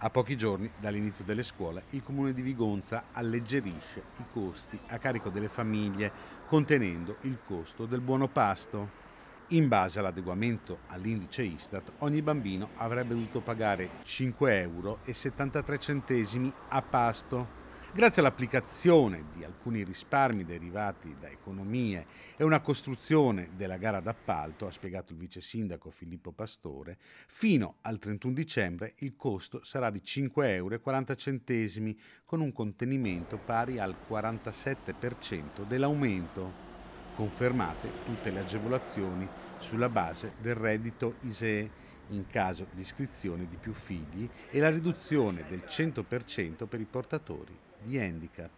A pochi giorni dall'inizio delle scuole, il comune di Vigonza alleggerisce i costi a carico delle famiglie, contenendo il costo del buono pasto. In base all'adeguamento all'indice Istat, ogni bambino avrebbe dovuto pagare 5,73 euro a pasto Grazie all'applicazione di alcuni risparmi derivati da economie e una costruzione della gara d'appalto, ha spiegato il vice sindaco Filippo Pastore, fino al 31 dicembre il costo sarà di 5,40 euro con un contenimento pari al 47% dell'aumento. Confermate tutte le agevolazioni sulla base del reddito ISEE in caso di iscrizione di più figli e la riduzione del 100% per i portatori di handicap.